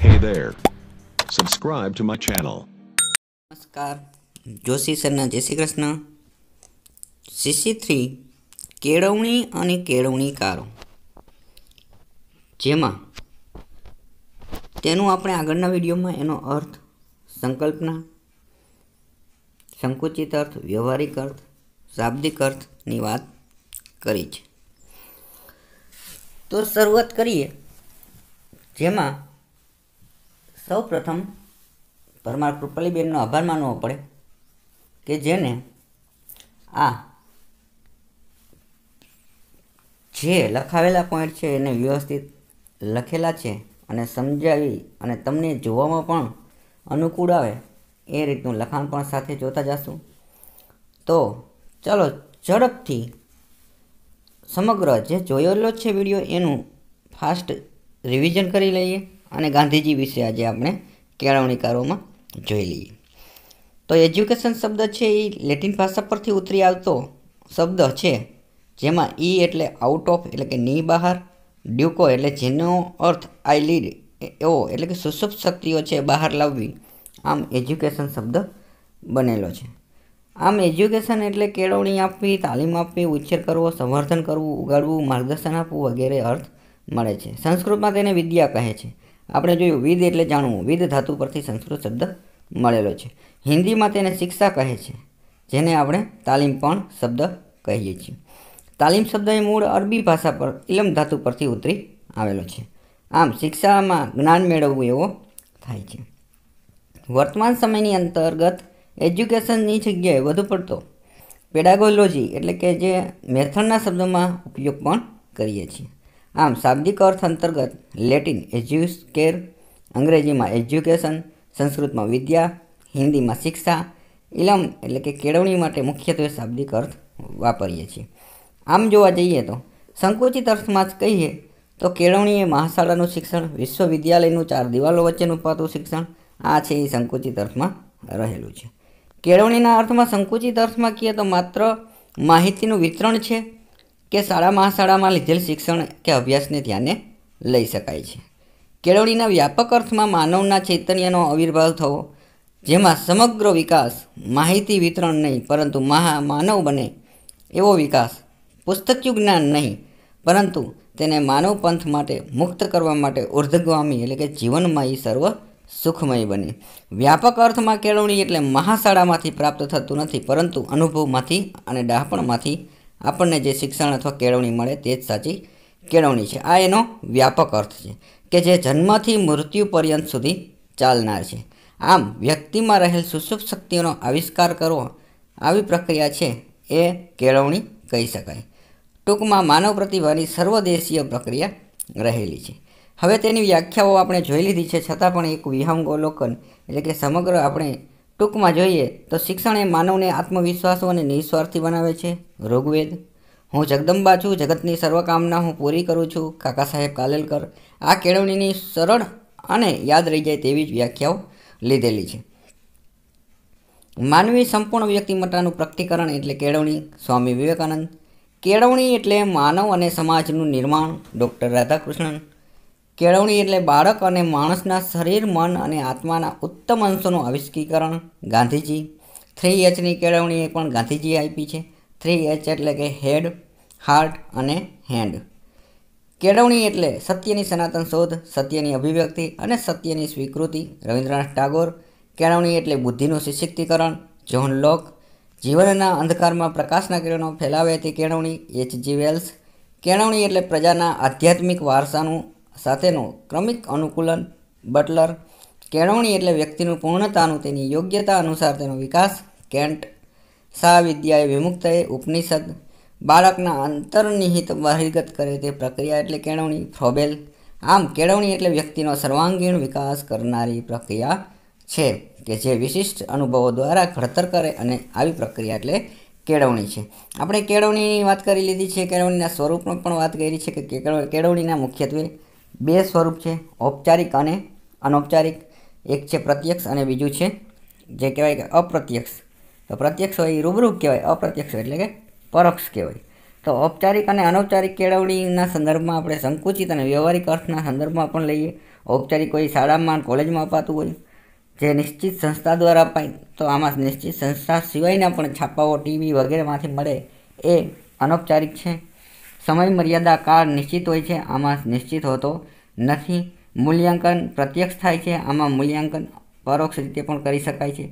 Hey there. Subscribe to my channel. નમસ્કાર જોશી સરના Jai Shri Krishna CC three કેળવણી અને કેળવણી કારો જેમાં તેનું આપણે આગળના વિડીયોમાં એનો અર્થ સંકલ્પના સંકુચિત અર્થ વ્યવહારિક અર્થ શાબ્દિક અર્થની વાત કરી છે તો શરૂઆત કરીએ જેમાં સૌ પ્રથમ પરમાર કૃપાલીબેનનો આભાર માનવો પડે કે જેને આ જે લખાવેલા પોઈન્ટ છે એને વ્યવસ્થિત લખેલા છે અને સમજાવી અને તમને જોવામાં પણ અનુકૂળ આવે એ રીતનું લખાણ પણ સાથે જોતા જશું તો ચલો ઝડપથી સમગ્ર જે જોયેલો છે વિડીયો એનું ફાસ્ટ રિવિઝન કરી લઈએ અને ગાંધીજી વિશે આજે આપણે કેળવણીકારોમાં જોઈ લઈએ તો એજ્યુકેશન શબ્દ છે એ લેટિન ભાષા પરથી ઉતરી આવતો શબ્દ છે જેમાં ઈ એટલે આઉટ ઓફ એટલે કે ની બહાર ડ્યુકો એટલે જેનો અર્થ આઈ લીડ એવો એટલે કે સુષુપ્ત શક્તિઓ છે બહાર લાવવી આમ એજ્યુકેશન શબ્દ બનેલો છે આમ એજ્યુકેશન એટલે કેળવણી આપવી તાલીમ આપવી ઉચ્છેર કરવો સંવર્ધન કરવું ઉગાડવું માર્ગદર્શન આપવું વગેરે અર્થ મળે છે સંસ્કૃતમાં તેને વિદ્યા કહે છે આપણે જોયું વિદ એટલે જાણવું વિદ ધાતુ પરથી સંસ્કૃત શબ્દ મળેલો છે હિન્દીમાં તેને શિક્ષા કહે છે જેને આપણે તાલીમ પણ શબ્દ કહીએ છીએ તાલીમ શબ્દ એ મૂળ અરબી ભાષા પર ઇલમ ધાતુ પરથી ઉતરી આવેલો છે આમ શિક્ષામાં જ્ઞાન મેળવવું એવો થાય છે વર્તમાન સમયની અંતર્ગત એજ્યુકેશનની જગ્યાએ વધુ પડતો પેડાગોલોજી એટલે કે જે મેથડના શબ્દોમાં ઉપયોગ પણ કરીએ છીએ આમ શાબ્દિક અર્થ અંતર્ગત લેટિન એજ્યુસ કેર અંગ્રેજીમાં એજ્યુકેશન સંસ્કૃતમાં વિદ્યા હિન્દીમાં શિક્ષા ઇલમ એટલે કે કેળવણી માટે મુખ્યત્વે શાબ્દિક અર્થ વાપરીએ છીએ આમ જોવા જઈએ તો સંકુચિત અર્થમાં જ કહીએ તો કેળવણી એ મહાશાળાનું શિક્ષણ વિશ્વવિદ્યાલયનું ચાર દિવાલો વચ્ચેનું પાતું શિક્ષણ આ છે એ સંકુચિત અર્થમાં રહેલું છે કેળવણીના અર્થમાં સંકુચિત અર્થમાં કહીએ તો માત્ર માહિતીનું વિતરણ છે કે શાળા મહાશાળામાં લીધેલ શિક્ષણ કે અભ્યાસને ધ્યાને લઈ શકાય છે કેળવણીના વ્યાપક અર્થમાં માનવના ચૈતન્યનો આવિર્ભાવ થવો જેમાં સમગ્ર વિકાસ માહિતી વિતરણ નહીં પરંતુ મહા માનવ બને એવો વિકાસ પુસ્તકયું જ્ઞાન નહીં પરંતુ તેને માનવ પંથ માટે મુક્ત કરવા માટે ઉર્ધ્વગામી એટલે કે જીવનમાં એ સર્વ સુખમય બને વ્યાપક અર્થમાં કેળવણી એટલે મહાશાળામાંથી પ્રાપ્ત થતું નથી પરંતુ અનુભવમાંથી અને ડાહપણમાંથી આપણને જે શિક્ષણ અથવા કેળવણી મળે તે જ સાચી કેળવણી છે આ એનો વ્યાપક અર્થ છે કે જે જન્મથી મૃત્યુ પર્યંત સુધી ચાલનાર છે આમ વ્યક્તિમાં રહેલ સુષુપ્ત શક્તિઓનો આવિષ્કાર કરવો આવી પ્રક્રિયા છે એ કેળવણી કહી શકાય ટૂંકમાં માનવ પ્રતિભાની સર્વદેશીય પ્રક્રિયા રહેલી છે હવે તેની વ્યાખ્યાઓ આપણે જોઈ લીધી છે છતાં પણ એક વિહંગોલોકન એટલે કે સમગ્ર આપણે ટૂંકમાં જોઈએ તો શિક્ષણ એ માનવને આત્મવિશ્વાસો અને નિઃસ્વાર્થી બનાવે છે ઋગ્વેદ હું જગદંબા છું જગતની સર્વકામના હું પૂરી કરું છું કાકા સાહેબ કાલેલકર આ કેળવણીની સરળ અને યાદ રહી જાય તેવી જ વ્યાખ્યાઓ લીધેલી છે માનવી સંપૂર્ણ વ્યક્તિમત્તાનું પ્રકટીકરણ એટલે કેળવણી સ્વામી વિવેકાનંદ કેળવણી એટલે માનવ અને સમાજનું નિર્માણ ડૉક્ટર રાધાકૃષ્ણન કેળવણી એટલે બાળક અને માણસના શરીર મન અને આત્માના ઉત્તમ અંશોનું આવિષ્કીકરણ ગાંધીજી થ્રી એચની કેળવણી એ પણ ગાંધીજી આપી છે થ્રી એચ એટલે કે હેડ હાર્ટ અને હેન્ડ કેળવણી એટલે સત્યની સનાતન શોધ સત્યની અભિવ્યક્તિ અને સત્યની સ્વીકૃતિ રવીન્દ્રનાથ ટાગોર કેળવણી એટલે બુદ્ધિનું સુશક્તિકરણ જ્હોન લોક જીવનના અંધકારમાં પ્રકાશના કિરણો ફેલાવે તે કેળવણી એચ જી વેલ્સ કેળવણી એટલે પ્રજાના આધ્યાત્મિક વારસાનું સાથેનું ક્રમિક અનુકૂલન બટલર કેળવણી એટલે વ્યક્તિનું પૂર્ણતાનું તેની યોગ્યતા અનુસાર તેનો વિકાસ કેન્ટ સા વિદ્યાએ વિમુક્તએ ઉપનિષદ બાળકના અંતર્નિહિત બહિર્ગત કરે તે પ્રક્રિયા એટલે કેળવણી ફ્રોબેલ આમ કેળવણી એટલે વ્યક્તિનો સર્વાંગીણ વિકાસ કરનારી પ્રક્રિયા છે કે જે વિશિષ્ટ અનુભવો દ્વારા ઘડતર કરે અને આવી પ્રક્રિયા એટલે કેળવણી છે આપણે કેળવણીની વાત કરી લીધી છે કેળવણીના સ્વરૂપમાં પણ વાત કરી છે કે કેળવણીના મુખ્યત્વે બે સ્વરૂપ છે ઔપચારિક અને અનૌપચારિક એક છે પ્રત્યક્ષ અને બીજું છે જે કહેવાય કે અપ્રત્યક્ષ તો પ્રત્યક્ષ હોય એ રૂબરૂ કહેવાય અપ્રત્યક્ષ એટલે કે પરોક્ષ કહેવાય તો ઔપચારિક અને અનૌપચારિક કેળવણીના સંદર્ભમાં આપણે સંકુચિત અને વ્યવહારિક અર્થના સંદર્ભમાં પણ લઈએ ઔપચારિક કોઈ શાળામાં કોલેજમાં અપાતું હોય જે નિશ્ચિત સંસ્થા દ્વારા અપાય તો આમાં નિશ્ચિત સંસ્થા સિવાયના પણ છાપાઓ ટીવી વગેરેમાંથી મળે એ અનૌપચારિક છે સમય મર્યાદા કાળ નિશ્ચિત હોય છે આમાં નિશ્ચિત હોતો નથી મૂલ્યાંકન પ્રત્યક્ષ થાય છે આમાં મૂલ્યાંકન પરોક્ષ રીતે પણ કરી શકાય છે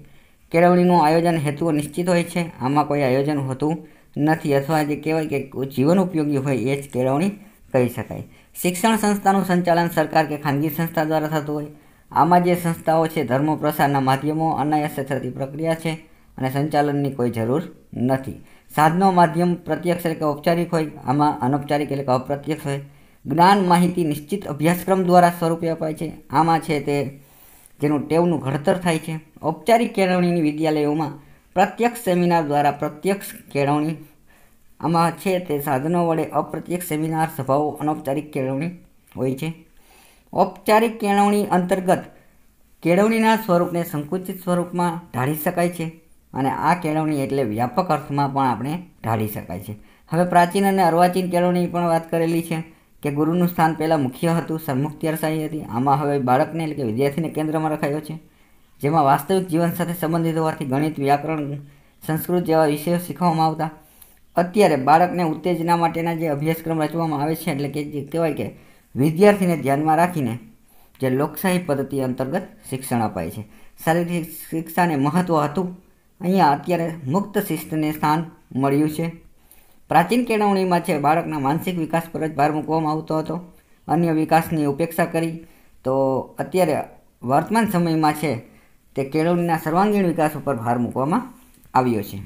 કેળવણીનું આયોજન હેતુઓ નિશ્ચિત હોય છે આમાં કોઈ આયોજન હોતું નથી અથવા જે કહેવાય કે જીવન ઉપયોગી હોય એ જ કેળવણી કરી શકાય શિક્ષણ સંસ્થાનું સંચાલન સરકાર કે ખાનગી સંસ્થા દ્વારા થતું હોય આમાં જે સંસ્થાઓ છે ધર્મ પ્રસારના માધ્યમો અનાયાસે થતી પ્રક્રિયા છે અને સંચાલનની કોઈ જરૂર નથી સાધનો માધ્યમ પ્રત્યક્ષ એટલે કે ઔપચારિક હોય આમાં અનૌપચારિક એટલે કે અપ્રત્યક્ષ હોય જ્ઞાન માહિતી નિશ્ચિત અભ્યાસક્રમ દ્વારા સ્વરૂપે અપાય છે આમાં છે તે જેનું ટેવનું ઘડતર થાય છે ઔપચારિક કેળવણીની વિદ્યાલયોમાં પ્રત્યક્ષ સેમિનાર દ્વારા પ્રત્યક્ષ કેળવણી આમાં છે તે સાધનો વડે અપ્રત્યક્ષ સેમિનાર સભાઓ અનૌપચારિક કેળવણી હોય છે ઔપચારિક કેળવણી અંતર્ગત કેળવણીના સ્વરૂપને સંકુચિત સ્વરૂપમાં ઢાળી શકાય છે અને આ કેળવણી એટલે વ્યાપક અર્થમાં પણ આપણે ઢાળી શકાય છે હવે પ્રાચીન અને અર્વાચીન કેળવણી પણ વાત કરેલી છે કે ગુરુનું સ્થાન પહેલાં મુખ્ય હતું સરમુખત્યારશાહી હતી આમાં હવે બાળકને એટલે કે વિદ્યાર્થીને કેન્દ્રમાં રખાયો છે જેમાં વાસ્તવિક જીવન સાથે સંબંધિત હોવાથી ગણિત વ્યાકરણ સંસ્કૃત જેવા વિષયો શીખવામાં આવતા અત્યારે બાળકને ઉત્તેજના માટેના જે અભ્યાસક્રમ રચવામાં આવે છે એટલે કે જે કહેવાય કે વિદ્યાર્થીને ધ્યાનમાં રાખીને જે લોકશાહી પદ્ધતિ અંતર્ગત શિક્ષણ અપાય છે શારીરિક શિક્ષાને મહત્ત્વ હતું અહીંયા અત્યારે મુક્ત શિસ્તને સ્થાન મળ્યું છે પ્રાચીન કેળવણીમાં છે બાળકના માનસિક વિકાસ પર જ ભાર મૂકવામાં આવતો હતો અન્ય વિકાસની ઉપેક્ષા કરી તો અત્યારે વર્તમાન સમયમાં છે તે કેળવણીના સર્વાંગીણ વિકાસ ઉપર ભાર મૂકવામાં આવ્યો છે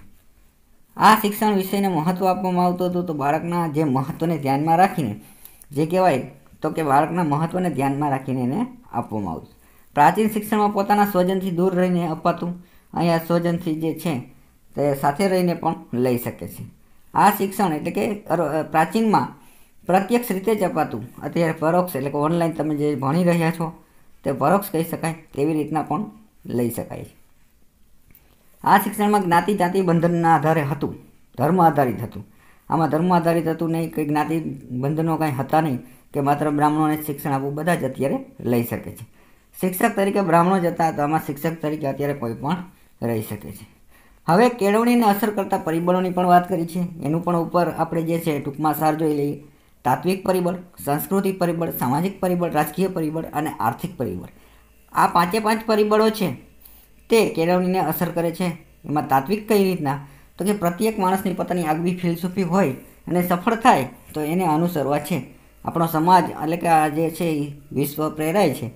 આ શિક્ષણ વિષયને મહત્ત્વ આપવામાં આવતું હતું તો બાળકના જે મહત્ત્વને ધ્યાનમાં રાખીને જે કહેવાય તો કે બાળકના મહત્ત્વને ધ્યાનમાં રાખીને એને આપવામાં આવતું પ્રાચીન શિક્ષણમાં પોતાના સ્વજનથી દૂર રહીને અપાતું અહીંયા સ્વજનથી જે છે તે સાથે રહીને પણ લઈ શકે છે આ શિક્ષણ એટલે કે પ્રાચીનમાં પ્રત્યક્ષ રીતે જ અપાતું અત્યારે પરોક્ષ એટલે કે ઓનલાઈન તમે જે ભણી રહ્યા છો તે પરોક્ષ કહી શકાય તેવી રીતના પણ લઈ શકાય છે આ શિક્ષણમાં જ્ઞાતિ જાતિ બંધનના આધારે હતું ધર્મ આધારિત હતું આમાં ધર્મ આધારિત હતું નહીં કે જ્ઞાતિ બંધનો કાંઈ હતા નહીં કે માત્ર બ્રાહ્મણોને શિક્ષણ આપવું બધા જ અત્યારે લઈ શકે છે શિક્ષક તરીકે બ્રાહ્મણો જતા હતા આમાં શિક્ષક તરીકે અત્યારે કોઈ પણ રહી શકે છે હવે કેળવણીને અસર કરતા પરિબળોની પણ વાત કરી છે એનું પણ ઉપર આપણે જે છે ટૂંકમાં સાર જોઈ લઈએ તાત્વિક પરિબળ સાંસ્કૃતિક પરિબળ સામાજિક પરિબળ રાજકીય પરિબળ અને આર્થિક પરિબળ આ પાંચે પાંચ પરિબળો છે તે કેળવણીને અસર કરે છે એમાં તાત્વિક કઈ રીતના તો કે પ્રત્યેક માણસની પોતાની આગવી ફિલસૂફી હોય અને સફળ થાય તો એને અનુસરવા છે આપણો સમાજ એટલે કે આ જે છે એ વિશ્વ પ્રેરાય છે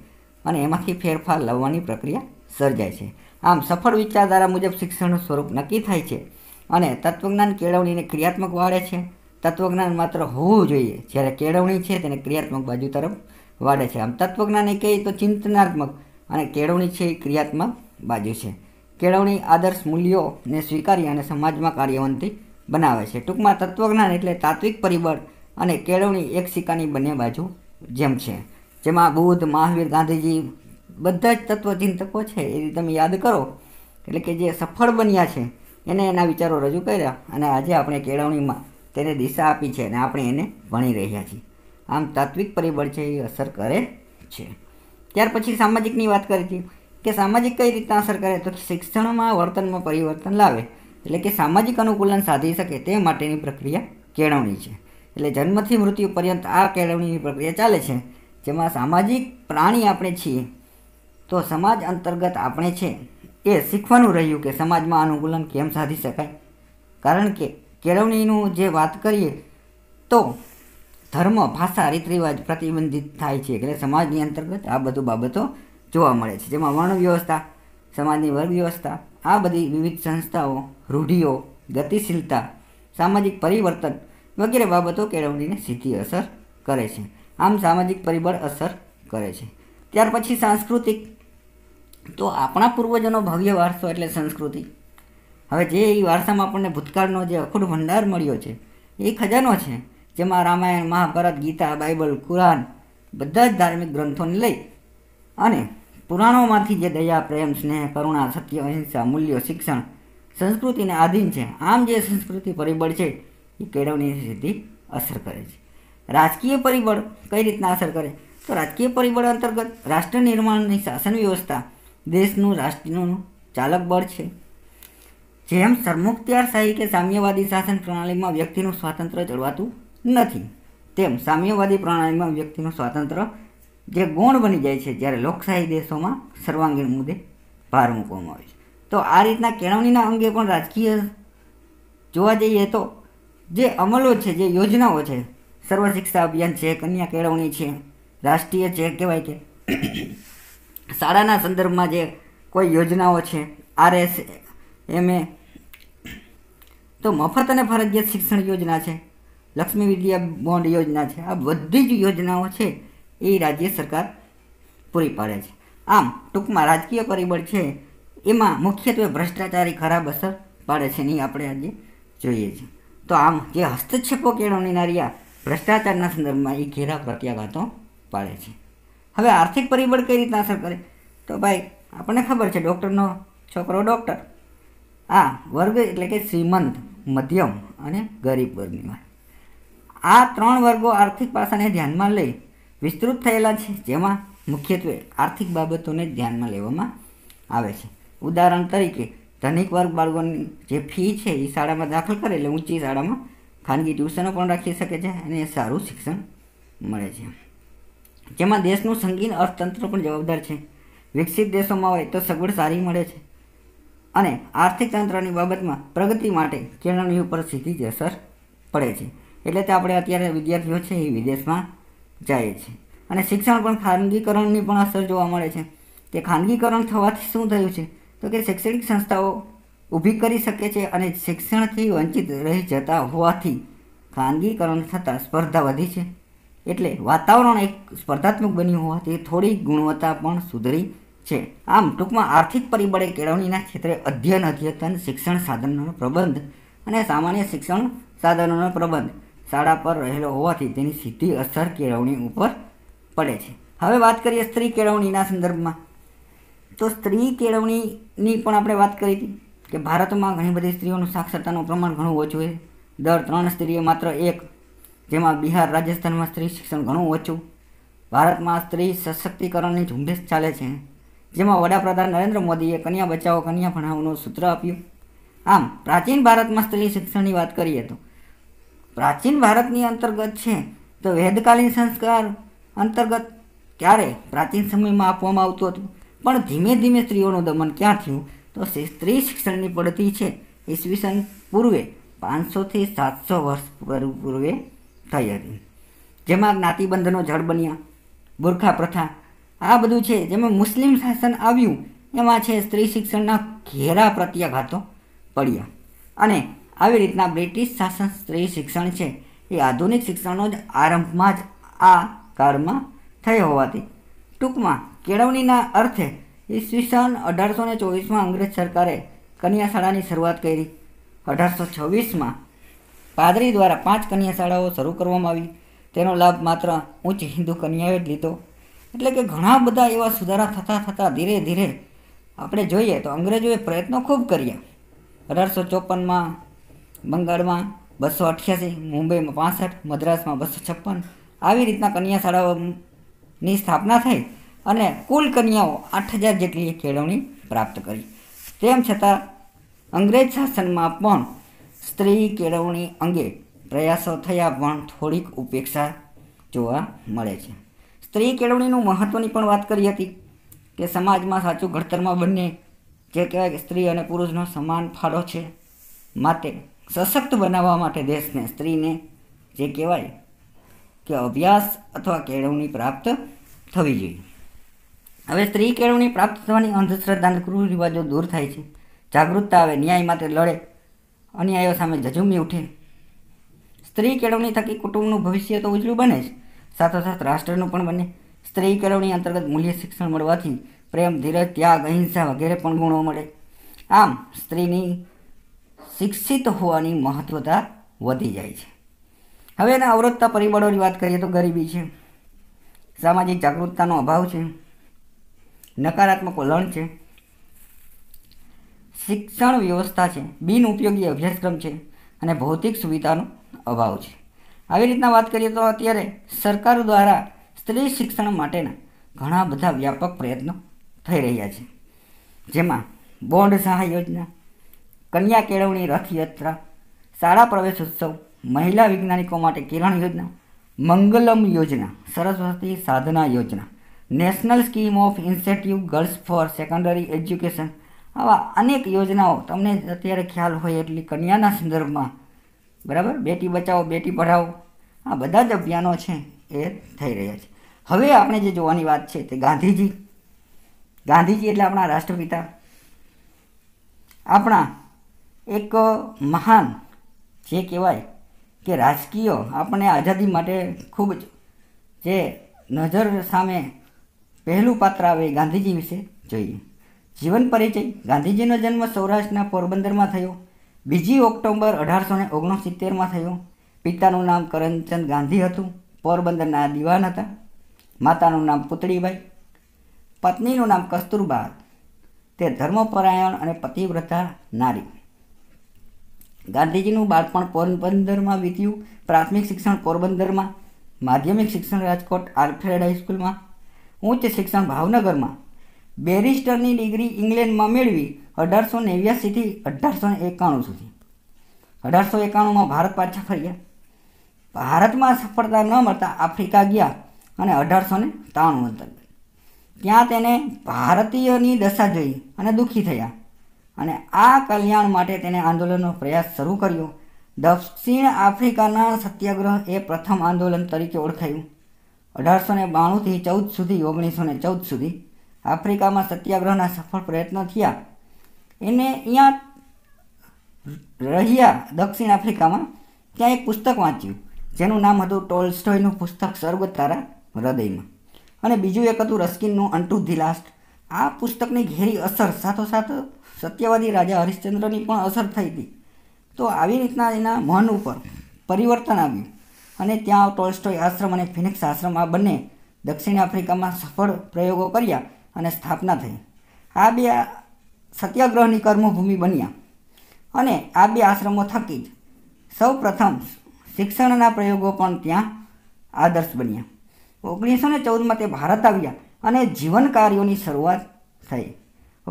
અને એમાંથી ફેરફાર લાવવાની પ્રક્રિયા સર્જાય છે આમ સફળ વિચારધારા મુજબ શિક્ષણનું સ્વરૂપ નક્કી થાય છે અને તત્વજ્ઞાન કેળવણીને ક્રિયાત્મક વાળે છે તત્વજ્ઞાન માત્ર હોવું જોઈએ જ્યારે કેળવણી છે તેને ક્રિયાત્મક બાજુ તરફ વાળે છે આમ તત્વજ્ઞાન એ કહીએ તો ચિંતનાત્મક અને કેળવણી છે એ ક્રિયાત્મક બાજુ છે કેળવણી આદર્શ મૂલ્યોને સ્વીકારી અને સમાજમાં કાર્યવંતી બનાવે છે ટૂંકમાં તત્વજ્ઞાન એટલે તાત્વિક પરિબળ અને કેળવણી એક સિક્કાની બંને બાજુ જેમ છે જેમાં બુદ્ધ મહાવીર ગાંધીજી બધા જ તત્વચિંતકો છે એ તમે યાદ કરો એટલે કે જે સફળ બન્યા છે એને એના વિચારો રજૂ કર્યા અને આજે આપણે કેળવણીમાં તેને દિશા આપી છે અને આપણે એને ભણી રહ્યા છીએ આમ તાત્વિક પરિબળ છે એ અસર કરે છે ત્યાર પછી સામાજિકની વાત કરી હતી કે સામાજિક કઈ રીતના અસર કરે તો શિક્ષણમાં વર્તનમાં પરિવર્તન લાવે એટલે કે સામાજિક અનુકૂલન સાધી શકે તે માટેની પ્રક્રિયા કેળવણી છે એટલે જન્મથી મૃત્યુ પર્યંત આ કેળવણીની પ્રક્રિયા ચાલે છે જેમાં સામાજિક પ્રાણી આપણે છીએ તો સમાજ અંતર્ગત આપણે છે એ શીખવાનું રહ્યું કે સમાજમાં અનુકૂલન કેમ સાધી શકાય કારણ કે કેળવણીનું જે વાત કરીએ તો ધર્મ ભાષા રીત રિવાજ પ્રતિબંધિત થાય છે એટલે સમાજની અંતર્ગત આ બધું બાબતો જોવા મળે છે જેમાં વર્ણ વ્યવસ્થા સમાજની વર્ગ વ્યવસ્થા આ બધી વિવિધ સંસ્થાઓ રૂઢિઓ ગતિશીલતા સામાજિક પરિવર્તન વગેરે બાબતો કેળવણીને સીધી અસર કરે છે આમ સામાજિક પરિબળ અસર કરે છે ત્યાર પછી સાંસ્કૃતિક તો આપણા પૂર્વજોનો ભવ્ય વારસો એટલે સંસ્કૃતિ હવે જે એ વારસામાં આપણને ભૂતકાળનો જે અખૂટ ભંડાર મળ્યો છે એ ખજાનો છે જેમાં રામાયણ મહાભારત ગીતા બાઇબલ કુરાન બધા જ ધાર્મિક ગ્રંથોને લઈ અને પુરાણોમાંથી જે દયા પ્રેમ સ્નેહ કરુણા સત્ય અહિંસા મૂલ્યો શિક્ષણ સંસ્કૃતિને આધીન છે આમ જે સંસ્કૃતિ પરિબળ છે એ કેળવણીની સ્થિતિ અસર કરે છે રાજકીય પરિબળ કઈ રીતના અસર કરે તો રાજકીય પરિબળ અંતર્ગત રાષ્ટ્ર નિર્માણની શાસન વ્યવસ્થા દેશનું રાષ્ટ્રનું ચાલક બળ છે જેમ સરમુખત્યારશાહી કે સામ્યવાદી શાસન પ્રણાલીમાં વ્યક્તિનું સ્વાતંત્ર્ય જળવાતું નથી તેમ સામ્યવાદી પ્રણાલીમાં વ્યક્તિનું સ્વાતંત્ર્ય જે ગૌણ બની જાય છે જ્યારે લોકશાહી દેશોમાં સર્વાંગીણ મુદ્દે ભાર મૂકવામાં આવે છે તો આ રીતના કેળવણીના અંગે પણ રાજકીય જોવા જઈએ તો જે અમલો છે જે યોજનાઓ છે સર્વ શિક્ષા અભિયાન છે કન્યા કેળવણી છે રાષ્ટ્રીય છે કહેવાય કે શાળાના સંદર્ભમાં જે કોઈ યોજનાઓ છે આર એસ એમ એ તો મફત અને ફરજિયાત શિક્ષણ યોજના છે લક્ષ્મી વિદ્યા બોન્ડ યોજના છે આ બધી જ યોજનાઓ છે એ રાજ્ય સરકાર પૂરી પાડે છે આમ ટૂંકમાં રાજકીય પરિબળ છે એમાં મુખ્યત્વે ભ્રષ્ટાચારી ખરાબ અસર પાડે છે એની આપણે આજે જોઈએ છીએ તો આમ જે હસ્તક્ષેપો કેળવણીના આ ભ્રષ્ટાચારના સંદર્ભમાં એ ઘેરા પ્રત્યાઘાતો પાડે છે હવે આર્થિક પરિબળ કઈ રીતના અસર કરે તો ભાઈ આપણને ખબર છે ડૉક્ટરનો છોકરો ડૉક્ટર આ વર્ગ એટલે કે શ્રીમંત મધ્યમ અને ગરીબ વર્ગની વાત આ ત્રણ વર્ગો આર્થિક પાસાને ધ્યાનમાં લઈ વિસ્તૃત થયેલા છે જેમાં મુખ્યત્વે આર્થિક બાબતોને ધ્યાનમાં લેવામાં આવે છે ઉદાહરણ તરીકે ધનિક વર્ગ બાળકોની જે ફી છે એ શાળામાં દાખલ કરે એટલે ઊંચી શાળામાં ખાનગી ટ્યુશનો પણ રાખી શકે છે અને સારું શિક્ષણ મળે છે જેમાં દેશનું સંગીન અર્થતંત્ર પણ જવાબદાર છે વિકસિત દેશોમાં હોય તો સગવડ સારી મળે છે અને આર્થિક તંત્રની બાબતમાં પ્રગતિ માટે કેળવણી ઉપર સીધી જ અસર પડે છે એટલે તે આપણે અત્યારે વિદ્યાર્થીઓ છે એ વિદેશમાં જાય છે અને શિક્ષણ પણ ખાનગીકરણની પણ અસર જોવા મળે છે તે ખાનગીકરણ થવાથી શું થયું છે તો કે શૈક્ષણિક સંસ્થાઓ ઊભી કરી શકે છે અને શિક્ષણથી વંચિત રહી જતા હોવાથી ખાનગીકરણ થતાં સ્પર્ધા વધી છે એટલે વાતાવરણ એક સ્પર્ધાત્મક બન્યું હોવાથી થોડી ગુણવત્તા પણ સુધરી છે આમ ટૂંકમાં આર્થિક પરિબળે કેળવણીના ક્ષેત્રે અધ્યયન અધ્યતન શિક્ષણ સાધનોનો પ્રબંધ અને સામાન્ય શિક્ષણ સાધનોનો પ્રબંધ શાળા પર રહેલો હોવાથી તેની સીધી અસર કેળવણી ઉપર પડે છે હવે વાત કરીએ સ્ત્રી કેળવણીના સંદર્ભમાં તો સ્ત્રી કેળવણીની પણ આપણે વાત કરી હતી કે ભારતમાં ઘણી બધી સ્ત્રીઓનું સાક્ષરતાનું પ્રમાણ ઘણું ઓછું છે દર ત્રણ સ્ત્રીઓ માત્ર એક જેમાં બિહાર રાજસ્થાનમાં સ્ત્રી શિક્ષણ ઘણું ઓછું ભારતમાં સ્ત્રી સશક્તિકરણની ઝુંબેશ ચાલે છે જેમાં વડાપ્રધાન નરેન્દ્ર મોદીએ કન્યા બચાવો કન્યા ભણાવોનું સૂત્ર આપ્યું આમ પ્રાચીન ભારતમાં સ્ત્રી શિક્ષણની વાત કરીએ તો પ્રાચીન ભારતની અંતર્ગત છે તો વેદકાલીન સંસ્કાર અંતર્ગત ક્યારે પ્રાચીન સમયમાં આપવામાં આવતું હતું પણ ધીમે ધીમે સ્ત્રીઓનું દમન ક્યાં થયું તો સ્ત્રી શિક્ષણની પડતી છે ઈસવીસન પૂર્વે પાંચસોથી સાતસો વર્ષ પૂર્વે થઈ હતી જેમાં નાતીબંધનો જળ બન્યા બુરખા પ્રથા આ બધું છે જેમાં મુસ્લિમ શાસન આવ્યું એમાં છે સ્ત્રી શિક્ષણના ઘેરા પ્રત્યાઘાતો પડ્યા અને આવી રીતના બ્રિટિશ શાસન સ્ત્રી શિક્ષણ છે એ આધુનિક શિક્ષણનો જ આરંભમાં જ આ કાળમાં થયો હોવાથી ટૂંકમાં કેળવણીના અર્થે ઈસવીસન અઢારસો ને ચોવીસમાં અંગ્રેજ સરકારે કન્યા શાળાની શરૂઆત કરી અઢારસો છવ્વીસમાં પાદરી દ્વારા પાંચ કન્યા શાળાઓ શરૂ કરવામાં આવી તેનો લાભ માત્ર ઉચ્ચ હિન્દુ કન્યાએ જ લીધો એટલે કે ઘણા બધા એવા સુધારા થતાં થતાં ધીરે ધીરે આપણે જોઈએ તો અંગ્રેજોએ પ્રયત્નો ખૂબ કર્યા અઢારસો ચોપનમાં બંગાળમાં બસો અઠ્યાસી મુંબઈમાં પાસઠ મદ્રાસમાં બસો છપ્પન આવી રીતના કન્યા શાળાઓની સ્થાપના થઈ અને કુલ કન્યાઓ આઠ હજાર જેટલી કેળવણી પ્રાપ્ત કરી તેમ છતાં અંગ્રેજ શાસનમાં પણ સ્ત્રી કેળવણી અંગે પ્રયાસો થયા પણ થોડીક ઉપેક્ષા જોવા મળે છે સ્ત્રી કેળવણીનું મહત્ત્વની પણ વાત કરી હતી કે સમાજમાં સાચું ઘડતરમાં બંને જે કહેવાય કે સ્ત્રી અને પુરુષનો સમાન ફાળો છે માટે સશક્ત બનાવવા માટે દેશને સ્ત્રીને જે કહેવાય કે અભ્યાસ અથવા કેળવણી પ્રાપ્ત થવી જોઈએ હવે સ્ત્રી કેળવણી પ્રાપ્ત થવાની અંધશ્રદ્ધાને અને રિવાજો દૂર થાય છે જાગૃતતા આવે ન્યાય માટે લડે અન્યાયો સામે ઝઝુમી ઉઠે સ્ત્રી કેળવણી થકી કુટુંબનું ભવિષ્ય તો ઉજળું બને જ સાથોસાથ રાષ્ટ્રનું પણ બને સ્ત્રી કેળવણી અંતર્ગત મૂલ્ય શિક્ષણ મળવાથી પ્રેમ ધીરજ ત્યાગ અહિંસા વગેરે પણ ગુણો મળે આમ સ્ત્રીની શિક્ષિત હોવાની મહત્વતા વધી જાય છે હવે એના અવરોધતા પરિબળોની વાત કરીએ તો ગરીબી છે સામાજિક જાગૃતતાનો અભાવ છે નકારાત્મક વલણ છે શિક્ષણ વ્યવસ્થા છે બિનઉપયોગી અભ્યાસક્રમ છે અને ભૌતિક સુવિધાનો અભાવ છે આવી રીતના વાત કરીએ તો અત્યારે સરકાર દ્વારા સ્ત્રી શિક્ષણ માટેના ઘણા બધા વ્યાપક પ્રયત્નો થઈ રહ્યા છે જેમાં બોન્ડ સહાય યોજના કન્યા કેળવણી રથયાત્રા શાળા પ્રવેશ ઉત્સવ મહિલા વૈજ્ઞાનિકો માટે કિરણ યોજના મંગલમ યોજના સરસ્વતી સાધના યોજના national scheme of incentive girls for secondary education આવા અનેક યોજનાઓ તમને અત્યારે ખ્યાલ હોય એટલી કન્યાના સંદર્ભમાં બરાબર બેટી બચાવો બેટી પઢાવો આ બધા જ અભિયાનો છે એ થઈ રહ્યા છે હવે આપણે જે જોવાની વાત છે તે ગાંધીજી ગાંધીજી એટલે આપણા રાષ્ટ્રપિતા આપણા એક મહાન જે કહેવાય કે રાજકીય આપણને આઝાદી માટે ખૂબ જ જે નજર સામે પહેલું પાત્ર આવે ગાંધીજી વિશે જોઈએ જીવન પરિચય ગાંધીજીનો જન્મ સૌરાષ્ટ્રના પોરબંદરમાં થયો બીજી ઓક્ટોબર અઢારસો ને ઓગણસિત્તેરમાં થયો પિતાનું નામ કરમચંદ ગાંધી હતું પોરબંદરના દિવાન હતા માતાનું નામ પુતળીબાઈ પત્નીનું નામ કસ્તુરબા તે ધર્મપરાયણ અને પતિવ્રતા નારી ગાંધીજીનું બાળપણ પોરબંદરમાં વીત્યું પ્રાથમિક શિક્ષણ પોરબંદરમાં માધ્યમિક શિક્ષણ રાજકોટ આલ્ફ્રેડ હાઈસ્કૂલમાં ઉચ્ચ શિક્ષણ ભાવનગરમાં બેરિસ્ટરની ડિગ્રી ઇંગ્લેન્ડમાં મેળવી અઢારસો નેવ્યાસીથી અઢારસો એકાણું સુધી અઢારસો એકાણુંમાં ભારત પાછા ફર્યા ભારતમાં સફળતા ન મળતા આફ્રિકા ગયા અને અઢારસો ને ત્રાણું અંતર્ગત ત્યાં તેને ભારતીયોની દશા જોઈ અને દુઃખી થયા અને આ કલ્યાણ માટે તેણે આંદોલનનો પ્રયાસ શરૂ કર્યો દક્ષિણ આફ્રિકાના સત્યાગ્રહ એ પ્રથમ આંદોલન તરીકે ઓળખાયું અઢારસો ને બાણુંથી ચૌદ સુધી ઓગણીસો ને ચૌદ સુધી આફ્રિકામાં સત્યાગ્રહના સફળ પ્રયત્નો થયા એને અહીંયા રહ્યા દક્ષિણ આફ્રિકામાં ત્યાં એક પુસ્તક વાંચ્યું જેનું નામ હતું ટોલસ્ટોયનું પુસ્તક તારા હૃદયમાં અને બીજું એક હતું રસ્કિનનું અંટુ ધી લાસ્ટ આ પુસ્તકની ઘેરી અસર સાથોસાથ સત્યવાદી રાજા હરિશ્ચંદ્રની પણ અસર થઈ હતી તો આવી રીતના એના મન ઉપર પરિવર્તન આવ્યું અને ત્યાં ટોલસ્ટોય આશ્રમ અને ફિનિક્સ આશ્રમ આ બંને દક્ષિણ આફ્રિકામાં સફળ પ્રયોગો કર્યા અને સ્થાપના થઈ આ બે સત્યાગ્રહની કર્મભૂમિ બન્યા અને આ બે આશ્રમો થકી જ સૌ પ્રથમ શિક્ષણના પ્રયોગો પણ ત્યાં આદર્શ બન્યા ઓગણીસો ને ચૌદમાં તે ભારત આવ્યા અને જીવન કાર્યોની શરૂઆત થઈ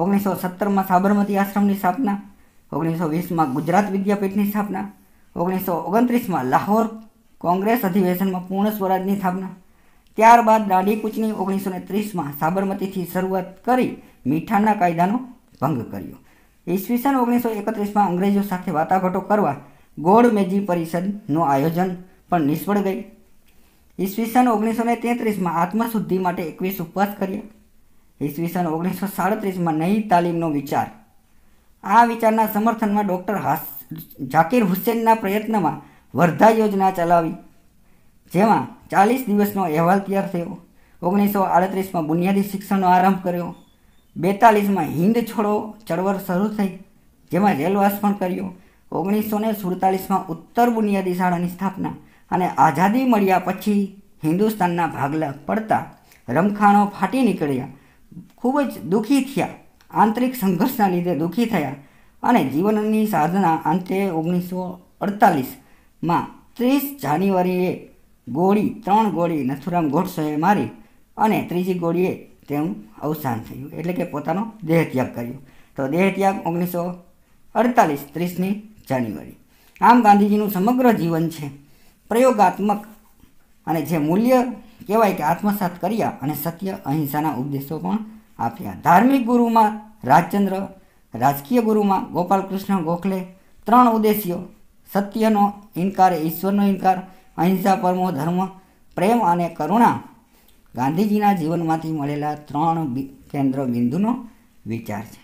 ઓગણીસો સત્તરમાં સાબરમતી આશ્રમની સ્થાપના ઓગણીસો વીસમાં ગુજરાત વિદ્યાપીઠની સ્થાપના ઓગણીસો ઓગણત્રીસમાં લાહોર કોંગ્રેસ અધિવેશનમાં પૂર્ણ સ્વરાજની સ્થાપના ત્યારબાદ દાઢી કૂચની ઓગણીસો ને ત્રીસમાં સાબરમતીથી શરૂઆત કરી મીઠાના કાયદાનો ભંગ કર્યો ઈસવીસન ઓગણીસો એકત્રીસમાં અંગ્રેજો સાથે વાટાઘાટો કરવા ગોળ મેજી પરિષદનું આયોજન પણ નિષ્ફળ ગઈ ઈસવીસન ઓગણીસો ને તેત્રીસમાં આત્મશુદ્ધિ માટે એકવીસ ઉપવાસ કર્યા ઈસવીસન ઓગણીસો સાડત્રીસમાં નવી તાલીમનો વિચાર આ વિચારના સમર્થનમાં ડૉક્ટર હાસ ઝાકીર હુસેનના પ્રયત્નમાં વર્ધા યોજના ચલાવી જેમાં ચાલીસ દિવસનો અહેવાલ તૈયાર થયો ઓગણીસો આડત્રીસમાં બુનિયાદી શિક્ષણનો આરંભ કર્યો બેતાલીસમાં હિન્દ છોડો ચળવળ શરૂ થઈ જેમાં રેલવાસ પણ કર્યો ઓગણીસો ને સુડતાલીસમાં ઉત્તર બુનિયાદી શાળાની સ્થાપના અને આઝાદી મળ્યા પછી હિન્દુસ્તાનના ભાગલા પડતા રમખાણો ફાટી નીકળ્યા ખૂબ જ દુઃખી થયા આંતરિક સંઘર્ષના લીધે દુઃખી થયા અને જીવનની સાધના અંતે ઓગણીસો અડતાલીસમાં ત્રીસ જાન્યુઆરીએ ગોળી ત્રણ ગોળી નથુરામ ગોડસેએ મારી અને ત્રીજી ગોળીએ તેનું અવસાન થયું એટલે કે પોતાનો દેહત્યાગ કર્યો તો દેહત્યાગ ઓગણીસો અડતાલીસ ત્રીસની જાન્યુઆરી આમ ગાંધીજીનું સમગ્ર જીવન છે પ્રયોગાત્મક અને જે મૂલ્ય કહેવાય કે આત્મસાત કર્યા અને સત્ય અહિંસાના ઉપદેશો પણ આપ્યા ધાર્મિક ગુરુમાં રાજચંદ્ર રાજકીય ગુરુમાં ગોપાલકૃષ્ણ ગોખલે ત્રણ ઉદ્દેશ્યો સત્યનો ઇનકાર ઈશ્વરનો ઇનકાર અહિંસા પરમો ધર્મ પ્રેમ અને કરુણા ગાંધીજીના જીવનમાંથી મળેલા ત્રણ કેન્દ્ર બિંદુનો વિચાર છે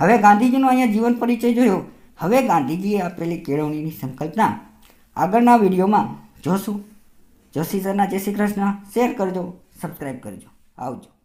હવે ગાંધીજીનો અહીંયા જીવન પરિચય જોયો હવે ગાંધીજીએ આપેલી કેળવણીની સંકલ્પના આગળના વિડીયોમાં જોશું જોશી સરના જય શ્રી કૃષ્ણ શેર કરજો સબસ્ક્રાઈબ કરજો આવજો